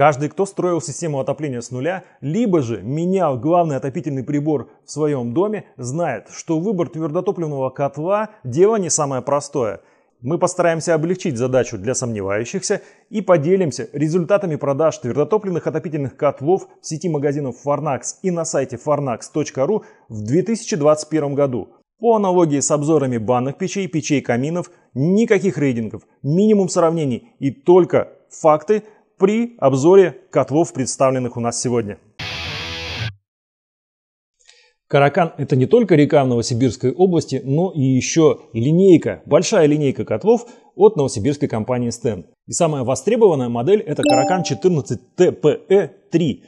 Каждый, кто строил систему отопления с нуля, либо же менял главный отопительный прибор в своем доме, знает, что выбор твердотопливного котла – дело не самое простое. Мы постараемся облегчить задачу для сомневающихся и поделимся результатами продаж твердотопливных отопительных котлов в сети магазинов Farnax и на сайте farnax.ru в 2021 году. По аналогии с обзорами банных печей, печей каминов, никаких рейтингов, минимум сравнений и только факты – при обзоре котлов, представленных у нас сегодня. Каракан – это не только река в Новосибирской области, но и еще линейка, большая линейка котлов от новосибирской компании «Стен». И самая востребованная модель – это «Каракан 14 ТПЭ-3».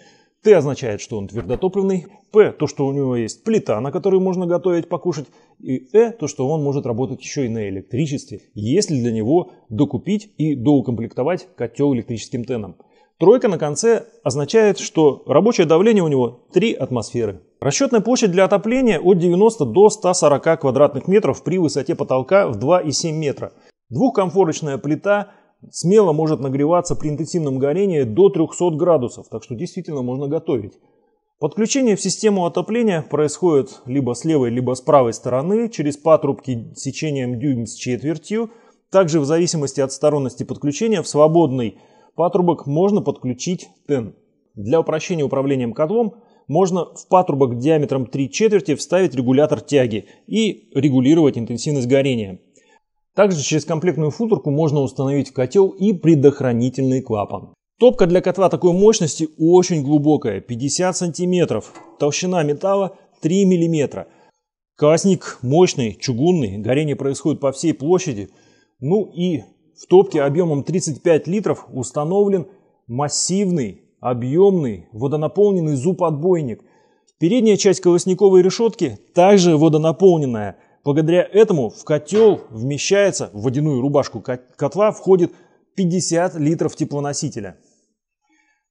Т означает, что он твердотопливный, П – то, что у него есть плита, на которой можно готовить, покушать, и Э – то, что он может работать еще и на электричестве, если для него докупить и доукомплектовать котел электрическим теном. Тройка на конце означает, что рабочее давление у него 3 атмосферы. Расчетная площадь для отопления от 90 до 140 квадратных метров при высоте потолка в 2,7 метра. Двухкомфорочная плита – смело может нагреваться при интенсивном горении до 300 градусов, так что действительно можно готовить. Подключение в систему отопления происходит либо с левой, либо с правой стороны через патрубки сечением дюйм с четвертью. Также в зависимости от сторонности подключения в свободный патрубок можно подключить тен. Для упрощения управлением котлом можно в патрубок диаметром 3 четверти вставить регулятор тяги и регулировать интенсивность горения. Также через комплектную футорку можно установить котел и предохранительный клапан. Топка для котла такой мощности очень глубокая, 50 сантиметров. Толщина металла 3 миллиметра. Колосник мощный, чугунный, горение происходит по всей площади. Ну и в топке объемом 35 литров установлен массивный, объемный, водонаполненный зуб-отбойник. Передняя часть колосниковой решетки также водонаполненная – Благодаря этому в котел вмещается, в водяную рубашку котла входит 50 литров теплоносителя.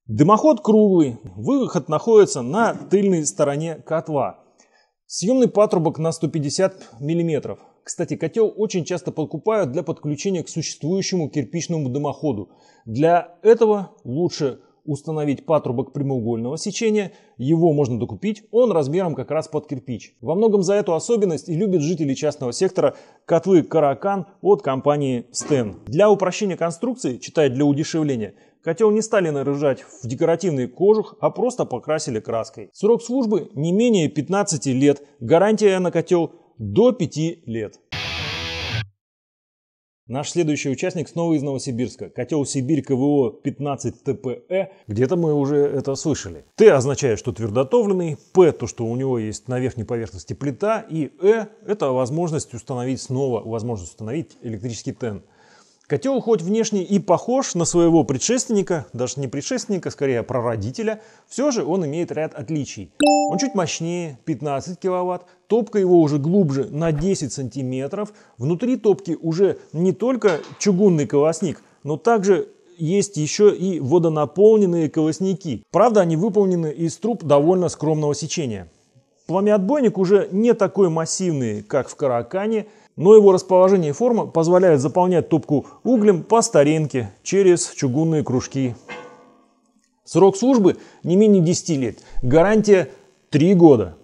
Дымоход круглый, выход находится на тыльной стороне котла. Съемный патрубок на 150 мм. Кстати, котел очень часто покупают для подключения к существующему кирпичному дымоходу. Для этого лучше установить патрубок прямоугольного сечения, его можно докупить, он размером как раз под кирпич. Во многом за эту особенность и любят жители частного сектора котлы «Каракан» от компании «Стен». Для упрощения конструкции, читая для удешевления, Котел не стали наряжать в декоративный кожух, а просто покрасили краской. Срок службы не менее 15 лет, гарантия на котел до 5 лет. Наш следующий участник снова из Новосибирска. Котел Сибирь КВО 15 ТПЭ. Где-то мы уже это слышали. Т означает, что твердотовленный. П то, что у него есть на верхней поверхности плита. И Э это возможность установить снова, возможность установить электрический тен. Котел хоть внешне и похож на своего предшественника, даже не предшественника, скорее а прародителя, все же он имеет ряд отличий. Он чуть мощнее, 15 кВт, топка его уже глубже на 10 см, внутри топки уже не только чугунный колосник, но также есть еще и водонаполненные колосники. Правда, они выполнены из труб довольно скромного сечения. Пламя-отбойник уже не такой массивный, как в Каракане, но его расположение и форма позволяют заполнять топку углем по старинке через чугунные кружки. Срок службы не менее 10 лет, гарантия 3 года.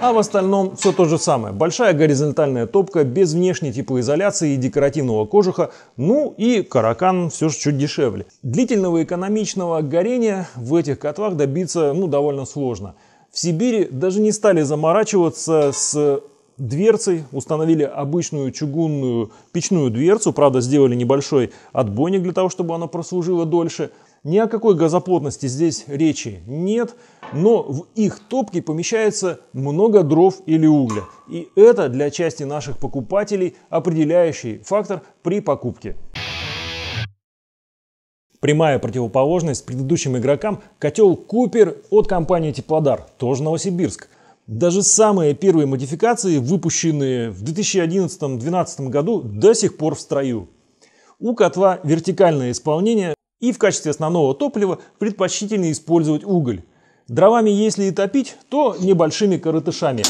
А в остальном все то же самое. Большая горизонтальная топка без внешней теплоизоляции и декоративного кожуха. Ну и каракан все же чуть дешевле. Длительного экономичного горения в этих котлах добиться ну, довольно сложно. В Сибири даже не стали заморачиваться с дверцей, установили обычную чугунную печную дверцу, правда сделали небольшой отбойник для того, чтобы она прослужила дольше. Ни о какой газоплотности здесь речи нет, но в их топке помещается много дров или угля. И это для части наших покупателей определяющий фактор при покупке. Прямая противоположность предыдущим игрокам – котел Купер от компании Теплодар, тоже Новосибирск. Даже самые первые модификации, выпущенные в 2011-2012 году, до сих пор в строю. У котла вертикальное исполнение и в качестве основного топлива предпочтительно использовать уголь. Дровами, если и топить, то небольшими коротышами.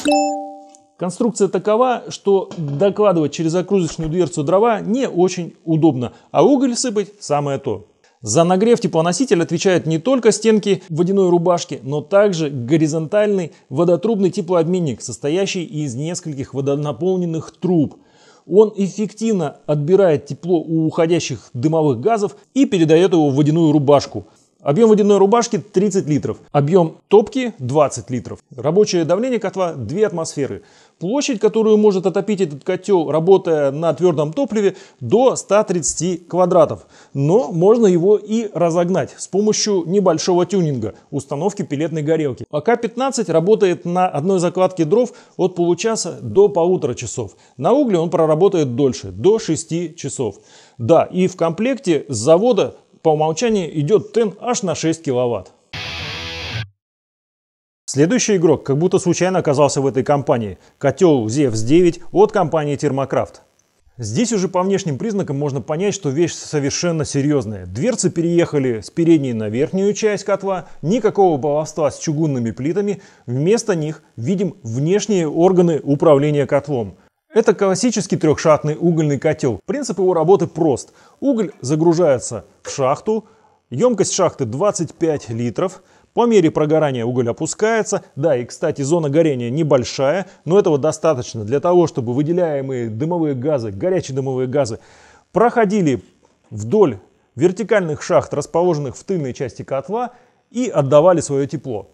Конструкция такова, что докладывать через окружечную дверцу дрова не очень удобно, а уголь сыпать самое то. За нагрев теплоноситель отвечают не только стенки водяной рубашки, но также горизонтальный водотрубный теплообменник, состоящий из нескольких водонаполненных труб. Он эффективно отбирает тепло у уходящих дымовых газов и передает его в водяную рубашку. Объем водяной рубашки 30 литров, объем топки 20 литров. Рабочее давление котла 2 атмосферы. Площадь, которую может отопить этот котел, работая на твердом топливе, до 130 квадратов. Но можно его и разогнать с помощью небольшого тюнинга, установки пилетной горелки. АК-15 работает на одной закладке дров от получаса до полутора часов. На угле он проработает дольше, до 6 часов. Да, и в комплекте с завода по умолчанию идет тен аж на 6 киловатт. Следующий игрок как будто случайно оказался в этой компании – котел Zevs 9 от компании Thermocraft. Здесь уже по внешним признакам можно понять, что вещь совершенно серьезная. Дверцы переехали с передней на верхнюю часть котла, никакого баловства с чугунными плитами, вместо них видим внешние органы управления котлом – это классический трехшахтный угольный котел. Принцип его работы прост. Уголь загружается в шахту, емкость шахты 25 литров, по мере прогорания уголь опускается. Да, и, кстати, зона горения небольшая, но этого достаточно для того, чтобы выделяемые дымовые газы, горячие дымовые газы, проходили вдоль вертикальных шахт, расположенных в тыльной части котла, и отдавали свое тепло.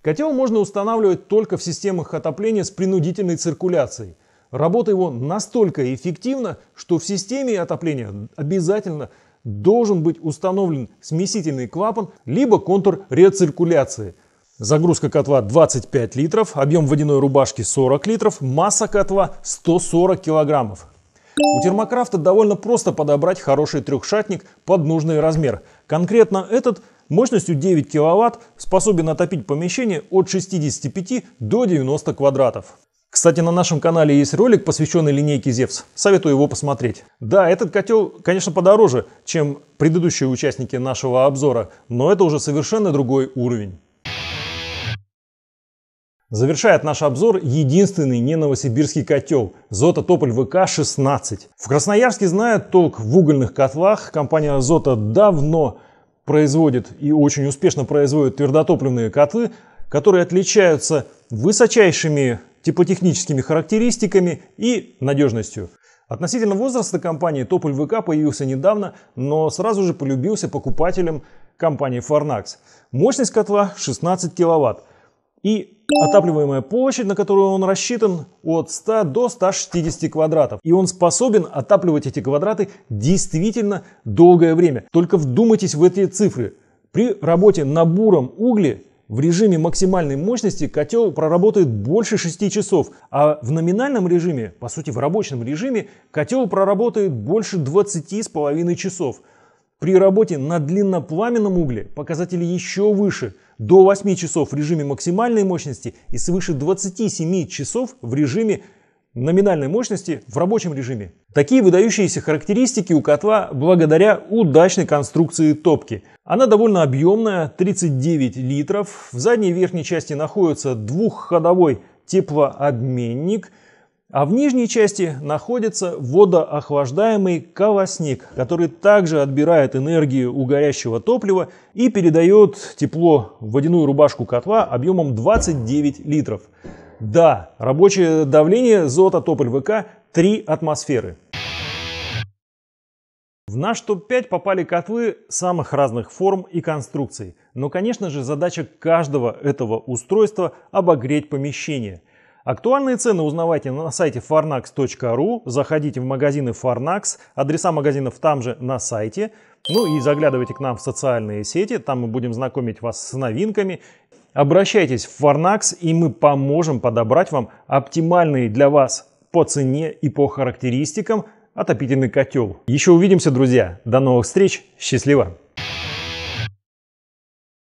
Котел можно устанавливать только в системах отопления с принудительной циркуляцией – Работа его настолько эффективна, что в системе отопления обязательно должен быть установлен смесительный клапан, либо контур рециркуляции. Загрузка котла 25 литров, объем водяной рубашки 40 литров, масса котла 140 килограммов. У термокрафта довольно просто подобрать хороший трехшатник под нужный размер. Конкретно этот мощностью 9 киловатт способен отопить помещение от 65 до 90 квадратов. Кстати, на нашем канале есть ролик, посвященный линейке Зевс. Советую его посмотреть. Да, этот котел, конечно, подороже, чем предыдущие участники нашего обзора, но это уже совершенно другой уровень. Завершает наш обзор единственный не новосибирский котел – Зота Тополь ВК-16. В Красноярске знают толк в угольных котлах. Компания Зота давно производит и очень успешно производит твердотопливные котлы, которые отличаются высочайшими теплотехническими характеристиками и надежностью. Относительно возраста компании Тополь ВК появился недавно, но сразу же полюбился покупателям компании Farnax. Мощность котла 16 кВт и отапливаемая площадь, на которую он рассчитан, от 100 до 160 квадратов. И он способен отапливать эти квадраты действительно долгое время. Только вдумайтесь в эти цифры. При работе на буром угле в режиме максимальной мощности котел проработает больше 6 часов, а в номинальном режиме, по сути в рабочем режиме, котел проработает больше 20,5 часов. При работе на длиннопламенном угле показатели еще выше, до 8 часов в режиме максимальной мощности и свыше 27 часов в режиме номинальной мощности в рабочем режиме. Такие выдающиеся характеристики у котла благодаря удачной конструкции топки. Она довольно объемная, 39 литров. В задней верхней части находится двухходовой теплообменник, а в нижней части находится водоохлаждаемый колосник, который также отбирает энергию у горящего топлива и передает тепло в водяную рубашку котла объемом 29 литров. Да, рабочее давление золото тополь ВК 3 атмосферы. В наш топ-5 попали котлы самых разных форм и конструкций. Но, конечно же, задача каждого этого устройства – обогреть помещение. Актуальные цены узнавайте на сайте farnax.ru, заходите в магазины Farnax, адреса магазинов там же на сайте, ну и заглядывайте к нам в социальные сети, там мы будем знакомить вас с новинками Обращайтесь в Фарнакс, и мы поможем подобрать вам оптимальный для вас по цене и по характеристикам отопительный котел. Еще увидимся, друзья. До новых встреч. Счастливо.